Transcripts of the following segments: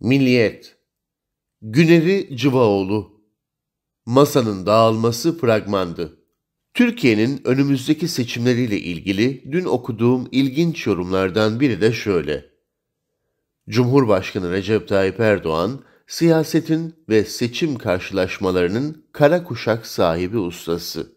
Milliyet Güneri Cıvaoğlu Masanın dağılması fragmandı. Türkiye'nin önümüzdeki seçimleriyle ilgili dün okuduğum ilginç yorumlardan biri de şöyle. Cumhurbaşkanı Recep Tayyip Erdoğan, siyasetin ve seçim karşılaşmalarının kara kuşak sahibi ustası.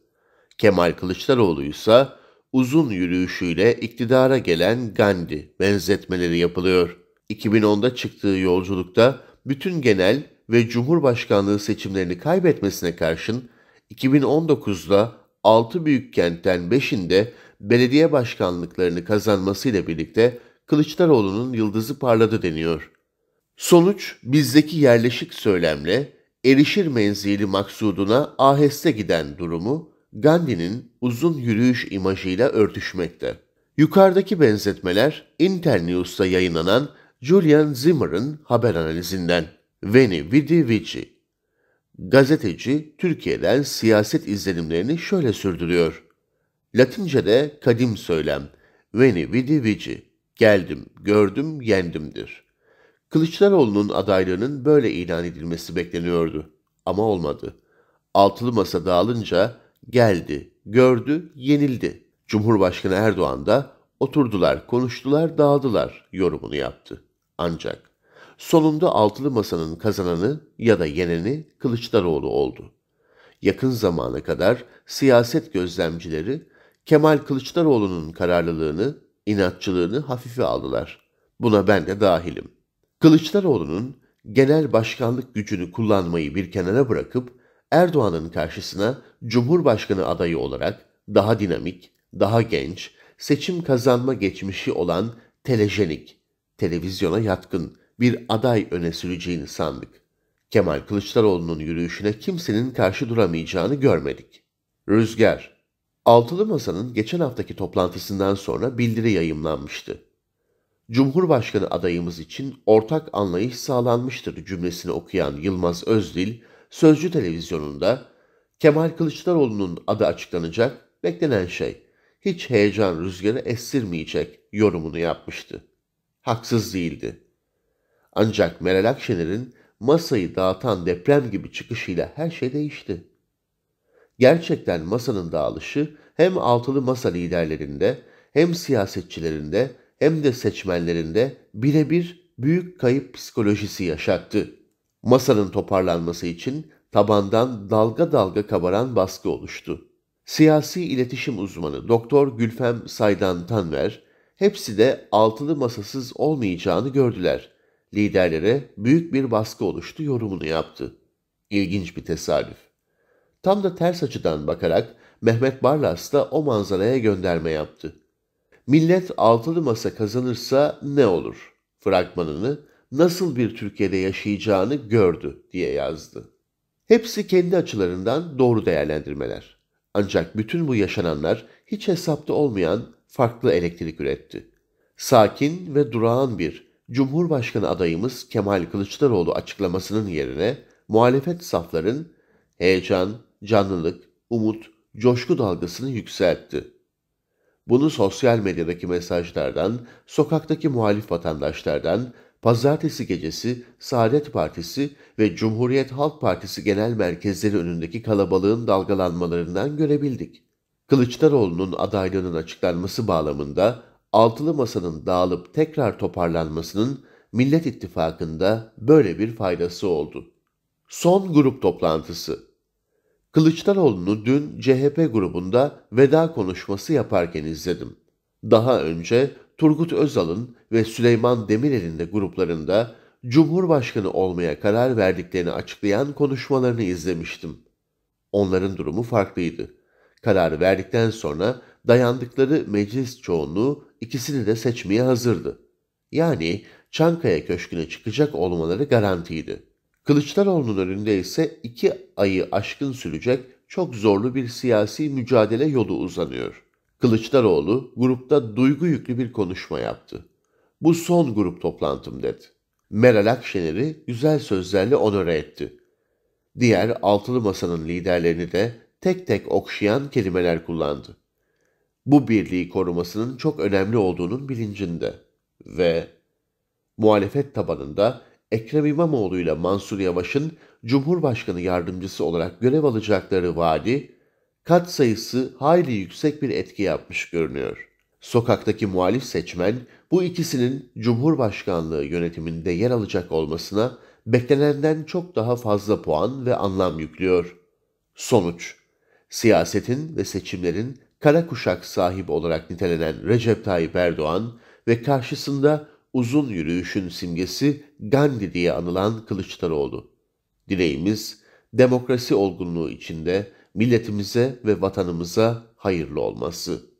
Kemal Kılıçdaroğlu ise uzun yürüyüşüyle iktidara gelen Gandhi benzetmeleri yapılıyor.'' 2010'da çıktığı yolculukta bütün genel ve Cumhurbaşkanlığı seçimlerini kaybetmesine karşın 2019'da 6 büyük kentten 5'inde belediye başkanlıklarını kazanmasıyla birlikte Kılıçdaroğlu'nun yıldızı parladı deniyor. Sonuç bizdeki yerleşik söylemle erişir menzili maksuduna aheste giden durumu Gandhi'nin uzun yürüyüş imajıyla örtüşmekte. Yukarıdaki benzetmeler Internews'ta yayınlanan Julian Zimmer'ın haber analizinden. Veni Vidi Vici. Gazeteci Türkiye'den siyaset izlenimlerini şöyle sürdürüyor. Latince'de kadim söylem Veni Vidi Vici. Geldim, gördüm, yendimdir. Kılıçdaroğlu'nun adaylığının böyle ilan edilmesi bekleniyordu. Ama olmadı. Altılı masa dağılınca geldi, gördü, yenildi. Cumhurbaşkanı Erdoğan da oturdular, konuştular, dağıldılar yorumunu yaptı ancak sonunda altılı masanın kazananı ya da yeneni Kılıçdaroğlu oldu. Yakın zamana kadar siyaset gözlemcileri Kemal Kılıçdaroğlu'nun kararlılığını, inatçılığını hafife aldılar. Buna ben de dahilim. Kılıçdaroğlu'nun genel başkanlık gücünü kullanmayı bir kenara bırakıp Erdoğan'ın karşısına Cumhurbaşkanı adayı olarak daha dinamik, daha genç, seçim kazanma geçmişi olan telejenik televizyona yatkın bir aday öne süreceğini sandık. Kemal Kılıçdaroğlu'nun yürüyüşüne kimsenin karşı duramayacağını görmedik. Rüzgar Altılı Masa'nın geçen haftaki toplantısından sonra bildiri yayımlanmıştı. Cumhurbaşkanı adayımız için ortak anlayış sağlanmıştır cümlesini okuyan Yılmaz Özdil, Sözcü Televizyonu'nda Kemal Kılıçdaroğlu'nun adı açıklanacak, beklenen şey, hiç heyecan rüzgarı estirmeyecek yorumunu yapmıştı haksız değildi. Ancak Meral Akşener'in masayı dağıtan deprem gibi çıkışıyla her şey değişti. Gerçekten masanın dağılışı hem altılı masa liderlerinde hem siyasetçilerinde hem de seçmenlerinde birebir büyük kayıp psikolojisi yaşattı. Masanın toparlanması için tabandan dalga dalga kabaran baskı oluştu. Siyasi iletişim uzmanı Doktor Gülfem Saydan Tanver, hepsi de altılı masasız olmayacağını gördüler. Liderlere büyük bir baskı oluştu yorumunu yaptı. İlginç bir tesadüf. Tam da ters açıdan bakarak Mehmet Barlas da o manzaraya gönderme yaptı. Millet altılı masa kazanırsa ne olur? Fragmanını nasıl bir Türkiye'de yaşayacağını gördü diye yazdı. Hepsi kendi açılarından doğru değerlendirmeler. Ancak bütün bu yaşananlar hiç hesapta olmayan farklı elektrik üretti. Sakin ve durağan bir Cumhurbaşkanı adayımız Kemal Kılıçdaroğlu açıklamasının yerine muhalefet safların heyecan, canlılık, umut, coşku dalgasını yükseltti. Bunu sosyal medyadaki mesajlardan, sokaktaki muhalif vatandaşlardan, pazartesi gecesi Saadet Partisi ve Cumhuriyet Halk Partisi genel merkezleri önündeki kalabalığın dalgalanmalarından görebildik. Kılıçdaroğlu'nun adaylığının açıklanması bağlamında altılı masanın dağılıp tekrar toparlanmasının Millet İttifakı'nda böyle bir faydası oldu. Son grup toplantısı Kılıçdaroğlu'nu dün CHP grubunda veda konuşması yaparken izledim. Daha önce Turgut Özal'ın ve Süleyman Demirel'in de gruplarında Cumhurbaşkanı olmaya karar verdiklerini açıklayan konuşmalarını izlemiştim. Onların durumu farklıydı. Kararı verdikten sonra dayandıkları meclis çoğunluğu ikisini de seçmeye hazırdı. Yani Çankaya Köşkü'ne çıkacak olmaları garantiydi. Kılıçdaroğlu'nun önünde ise iki ayı aşkın sürecek çok zorlu bir siyasi mücadele yolu uzanıyor. Kılıçdaroğlu grupta duygu yüklü bir konuşma yaptı. Bu son grup toplantım dedi. Meral Akşener'i güzel sözlerle onore etti. Diğer altılı masanın liderlerini de tek tek okşayan kelimeler kullandı. Bu birliği korumasının çok önemli olduğunun bilincinde ve muhalefet tabanında Ekrem İmamoğlu ile Mansur Yavaş'ın Cumhurbaşkanı yardımcısı olarak görev alacakları vali kat sayısı hayli yüksek bir etki yapmış görünüyor. Sokaktaki muhalif seçmen bu ikisinin Cumhurbaşkanlığı yönetiminde yer alacak olmasına beklenenden çok daha fazla puan ve anlam yüklüyor. Sonuç Siyasetin ve seçimlerin kara kuşak sahibi olarak nitelenen Recep Tayyip Erdoğan ve karşısında uzun yürüyüşün simgesi Gandhi diye anılan Kılıçdaroğlu. Dileğimiz demokrasi olgunluğu içinde milletimize ve vatanımıza hayırlı olması.''